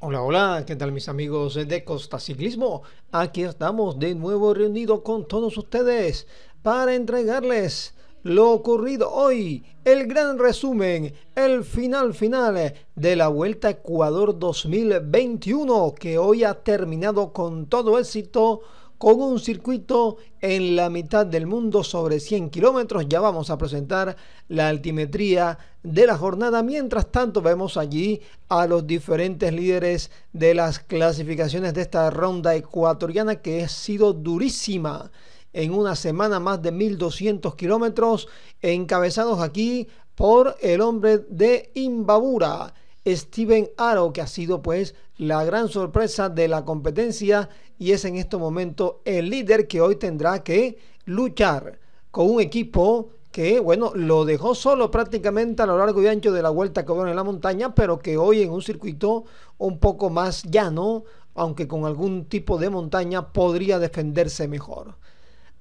Hola, hola, ¿qué tal mis amigos de Costa Ciclismo? Aquí estamos de nuevo reunidos con todos ustedes para entregarles lo ocurrido hoy, el gran resumen, el final final de la Vuelta Ecuador 2021 que hoy ha terminado con todo éxito con un circuito en la mitad del mundo sobre 100 kilómetros. Ya vamos a presentar la altimetría de la jornada. Mientras tanto, vemos allí a los diferentes líderes de las clasificaciones de esta ronda ecuatoriana que ha sido durísima. En una semana más de 1.200 kilómetros, encabezados aquí por el hombre de Imbabura Steven Arrow, que ha sido pues la gran sorpresa de la competencia y es en este momento el líder que hoy tendrá que luchar con un equipo que, bueno, lo dejó solo prácticamente a lo largo y ancho de la vuelta que hubo en la montaña, pero que hoy en un circuito un poco más llano, aunque con algún tipo de montaña, podría defenderse mejor.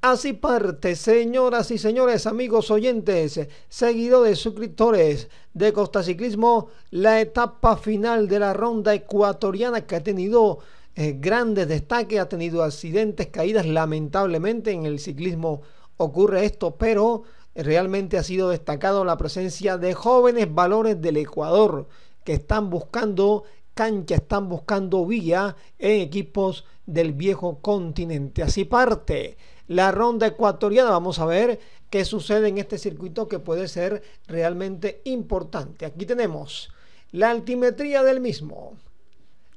Así parte, señoras y señores, amigos oyentes, seguidores, suscriptores de Costa Ciclismo, la etapa final de la ronda ecuatoriana que ha tenido eh, grandes destaques, ha tenido accidentes, caídas, lamentablemente en el ciclismo ocurre esto, pero realmente ha sido destacado la presencia de jóvenes valores del Ecuador que están buscando cancha, están buscando vía en equipos del viejo continente. Así parte la ronda ecuatoriana. Vamos a ver qué sucede en este circuito que puede ser realmente importante. Aquí tenemos la altimetría del mismo.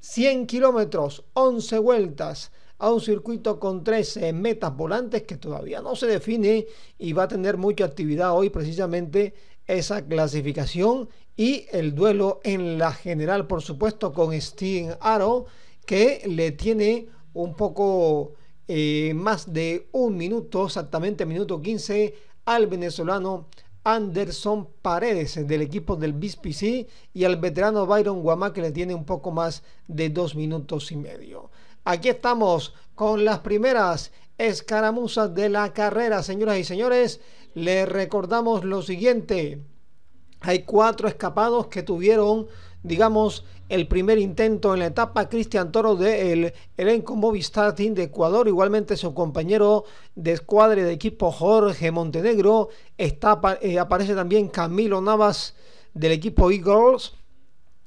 100 kilómetros, 11 vueltas a un circuito con 13 metas volantes que todavía no se define y va a tener mucha actividad hoy precisamente esa clasificación y el duelo en la general por supuesto con Steven Aro que le tiene un poco eh, más de un minuto, exactamente minuto 15, al venezolano Anderson Paredes del equipo del BISPC y al veterano Byron Guamá que le tiene un poco más de dos minutos y medio. Aquí estamos con las primeras escaramuzas de la carrera, señoras y señores. Les recordamos lo siguiente. Hay cuatro escapados que tuvieron, digamos, el primer intento en la etapa, Cristian Toro del elenco Movistar Team de Ecuador, igualmente su compañero de escuadra de equipo Jorge Montenegro, está, eh, aparece también Camilo Navas del equipo Eagles,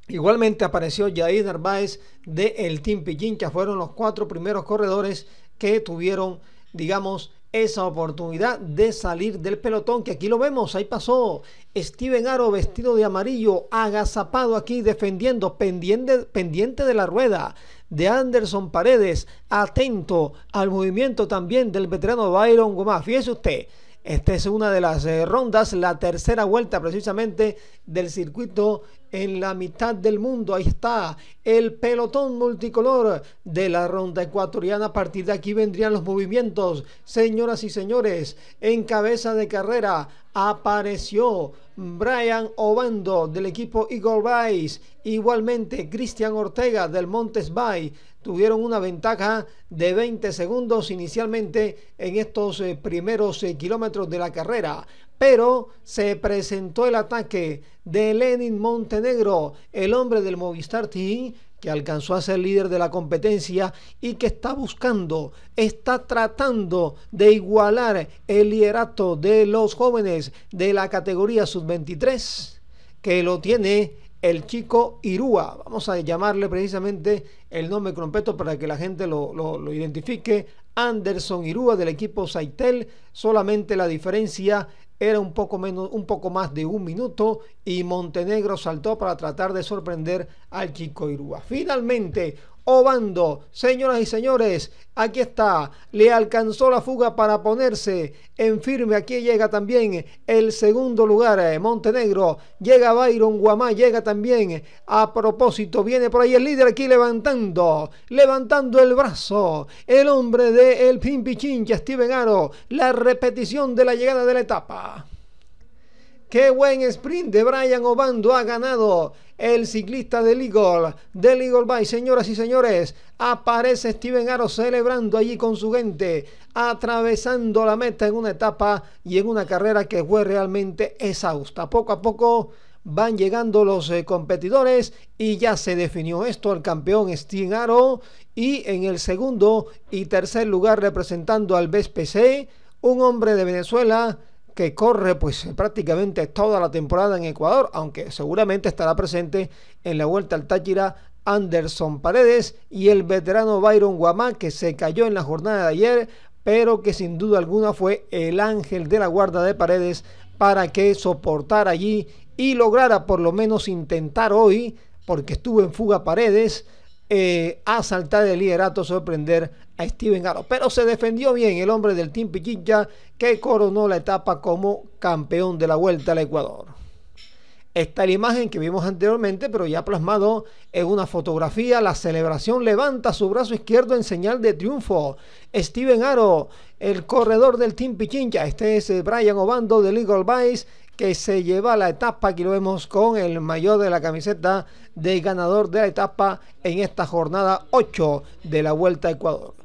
igualmente apareció Jair Narváez del Team Pijín, que fueron los cuatro primeros corredores que tuvieron, digamos, esa oportunidad de salir del pelotón, que aquí lo vemos, ahí pasó Steven Aro vestido de amarillo, agazapado aquí, defendiendo, pendiente, pendiente de la rueda de Anderson Paredes, atento al movimiento también del veterano Byron Gómez Fíjese usted, esta es una de las eh, rondas, la tercera vuelta precisamente del circuito en la mitad del mundo. Ahí está el pelotón multicolor de la ronda ecuatoriana. A partir de aquí vendrían los movimientos. Señoras y señores, en cabeza de carrera apareció Brian Obando del equipo Eagle Vice, igualmente Cristian Ortega del Montes Bay, tuvieron una ventaja de 20 segundos inicialmente en estos eh, primeros eh, kilómetros de la carrera. Pero se presentó el ataque de Lenin Montenegro, el hombre del Movistar Team, que alcanzó a ser líder de la competencia y que está buscando, está tratando de igualar el liderato de los jóvenes de la categoría sub-23, que lo tiene el chico Irúa. Vamos a llamarle precisamente el nombre completo para que la gente lo, identifique. Anderson Irúa del equipo Saitel. Solamente la diferencia era un poco, menos, un poco más de un minuto y Montenegro saltó para tratar de sorprender al Irúa. Finalmente, Obando, oh señoras y señores, aquí está, le alcanzó la fuga para ponerse en firme, aquí llega también el segundo lugar, eh, Montenegro, llega Byron Guamá, llega también, a propósito, viene por ahí el líder aquí levantando, levantando el brazo, el hombre de El Pimpichincha, Steven Aro, la repetición de la llegada de la etapa. Qué buen sprint de Brian Obando ha ganado el ciclista de Eagle, del Eagle bike, Señoras y señores, aparece Steven Aro celebrando allí con su gente, atravesando la meta en una etapa y en una carrera que fue realmente exhausta. Poco a poco van llegando los eh, competidores y ya se definió esto el campeón Steven Aro y en el segundo y tercer lugar representando al BSPC, un hombre de Venezuela que corre pues prácticamente toda la temporada en Ecuador, aunque seguramente estará presente en la Vuelta al Táchira Anderson Paredes y el veterano Byron Guamá que se cayó en la jornada de ayer, pero que sin duda alguna fue el ángel de la guarda de Paredes para que soportara allí y lograra por lo menos intentar hoy, porque estuvo en fuga Paredes, eh, a saltar el liderato, sorprender a Steven Aro Pero se defendió bien el hombre del Team Pichincha que coronó la etapa como campeón de la Vuelta al Ecuador. Esta es la imagen que vimos anteriormente, pero ya plasmado en una fotografía. La celebración levanta su brazo izquierdo en señal de triunfo. Steven Aro, el corredor del Team Pichincha. Este es eh, Brian Obando del Legal Vice que se lleva la etapa. Aquí lo vemos con el mayor de la camiseta de ganador de la etapa en esta jornada 8 de la Vuelta a Ecuador.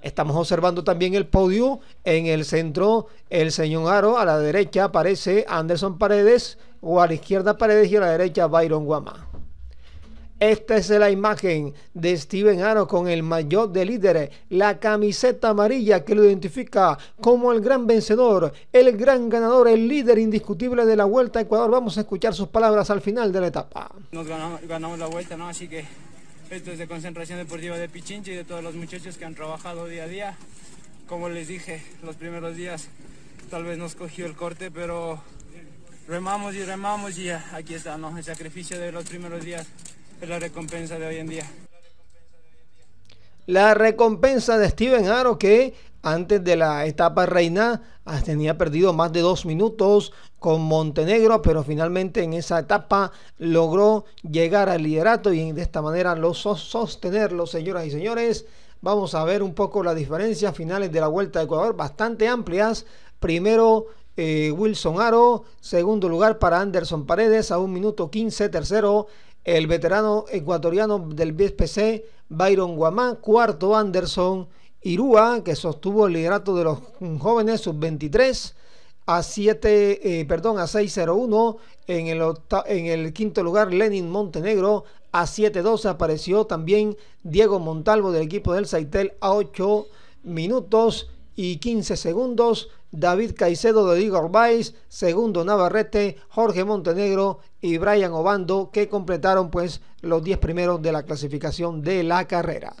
Estamos observando también el podio en el centro, el señor Aro, a la derecha aparece Anderson Paredes, o a la izquierda Paredes y a la derecha Byron Guamá. Esta es la imagen de Steven Aro con el maillot de líder, la camiseta amarilla que lo identifica como el gran vencedor, el gran ganador, el líder indiscutible de la Vuelta a Ecuador. Vamos a escuchar sus palabras al final de la etapa. Nos ganamos, la Vuelta, Así que esto es de concentración deportiva de Pichincha y de todos los muchachos que han trabajado día a día. Como les dije, los primeros días tal vez nos cogió el corte, pero remamos y remamos y aquí está, El sacrificio de los primeros días la recompensa de hoy en día. La recompensa de Steven Aro que antes de la etapa reina tenía perdido más de dos minutos con Montenegro, pero finalmente en esa etapa logró llegar al liderato y de esta manera sostenerlo, señoras y señores. Vamos a ver un poco las diferencias finales de la Vuelta de Ecuador, bastante amplias. Primero eh, Wilson Aro, segundo lugar para Anderson Paredes a un minuto 15, tercero el veterano ecuatoriano del BSPC, Byron Guamán, cuarto Anderson Irúa, que sostuvo el liderato de los jóvenes sub-23 a 7, eh, perdón, a 6-0-1. En el, en el quinto lugar, Lenin Montenegro a 7-2 apareció también Diego Montalvo del equipo del Saitel a 8 minutos y 15 segundos. David Caicedo de Igor Baez, segundo Navarrete, Jorge Montenegro y Brian Obando, que completaron pues los 10 primeros de la clasificación de la carrera.